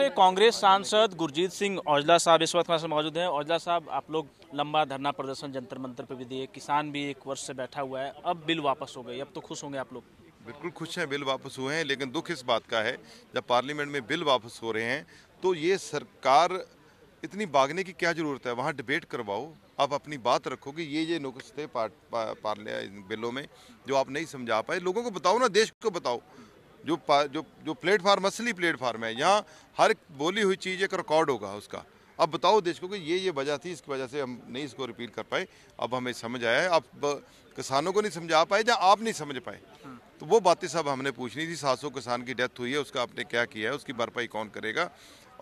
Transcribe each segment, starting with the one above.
कांग्रेस सांसद गुरजीत सिंह औजला साहब इस वक्त हमारे मौजूद हैं औजला साहब आप लोग लंबा धरना प्रदर्शन जंतर मंतर पर भी दिए किसान भी एक वर्ष से बैठा हुआ है अब बिल वापस हो गए अब तो खुश होंगे आप लोग बिल्कुल खुश हैं बिल वापस हुए हैं लेकिन दुख इस बात का है जब पार्लियामेंट में बिल वापस हो रहे हैं तो ये सरकार इतनी भागने की क्या ज़रूरत है वहाँ डिबेट करवाओ आप अपनी बात रखो कि ये ये नुकस थे पार्लिया बिलों में जो आप नहीं समझा पाए लोगों को बताओ ना देश को बताओ जो जो जो प्लेटफार्म असली प्लेटफार्म है यहाँ हर बोली हुई चीज़ एक रिकॉर्ड होगा उसका अब बताओ देश को कि ये ये वजह थी इसकी वजह से हम नहीं इसको रिपीट कर पाए अब हमें समझ आया अब किसानों को नहीं समझा पाए या आप नहीं समझ पाए तो वो बातें सब हमने पूछनी थी सात किसान की डेथ हुई है उसका आपने क्या किया है उसकी भरपाई कौन करेगा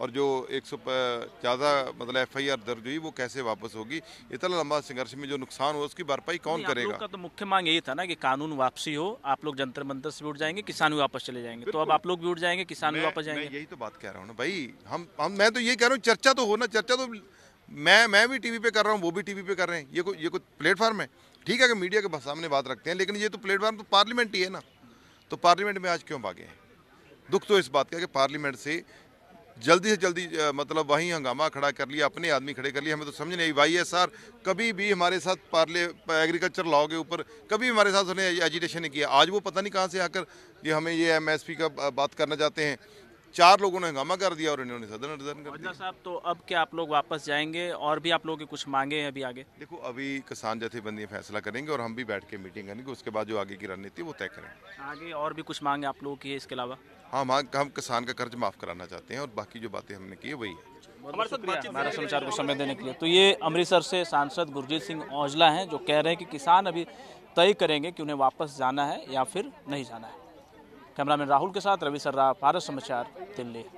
और जो एक सौ ज़्यादा मतलब एफ आई आर दर्ज हुई वो कैसे वापस होगी इतना लंबा संघर्ष में जो नुकसान हुआ उसकी भरपाई कौन करेगा का तो मुख्य मांग यही था ना कि कानून वापसी हो आप लोग जंतर मंतर से उठ जाएंगे किसान भी वापस चले जाएंगे तो अब आप लोग भी उठ जाएंगे किसान भी वापस जाएंगे यही तो बात कह रहा हूँ ना भाई हम हम मैं तो ये कह रहा हूँ चर्चा तो हो ना चर्चा तो मैं मैं भी टीवी पे कर रहा हूँ वो भी टीवी पे कर रहे हैं ये को ये कोई प्लेटफॉर्म है ठीक है कि मीडिया के सामने बात रखते हैं लेकिन ये तो प्लेटफॉर्म तो पार्लियामेंट ही है ना तो पार्लियामेंट में आज क्यों भागे हैं दुख तो इस बात का कि पार्लियामेंट से जल्दी से जल्दी मतलब वहीं हंगामा खड़ा कर लिया अपने आदमी खड़े कर लिए हमें तो समझ नहीं वाई एस आर कभी भी हमारे साथ पार्ले एग्रीकल्चर लॉ के ऊपर कभी हमारे साथ उन्हें एजिटेशन नहीं किया आज वो पता नहीं कहाँ से आकर ये हमें ये एम एस पी का बात करना चाहते हैं चार लोगों ने हंगामा कर दिया और इन्होंने सदन रिजर्न कर दिया साहब तो अब क्या आप लोग वापस जाएंगे और भी आप लोगों के कुछ मांगे हैं अभी आगे देखो अभी किसान जथेबंदियाँ फैसला करेंगे और हम भी बैठ के मीटिंग करेंगे उसके बाद जो आगे की रणनीति वो तय करेंगे आगे और भी कुछ मांगे आप लोगों की इसके अलावा हाँ हम किसान का कर्ज माफ़ कराना चाहते हैं और बाकी जो बातें हमने की है वही है हमारे समाचार को समय देने के लिए तो ये अमृतसर से सांसद गुरजीत सिंह औजला हैं जो कह रहे हैं कि किसान अभी तय करेंगे कि उन्हें वापस जाना है या फिर नहीं जाना है कैमरामैन राहुल के साथ रवि सर्रा भारत समाचार दिल्ली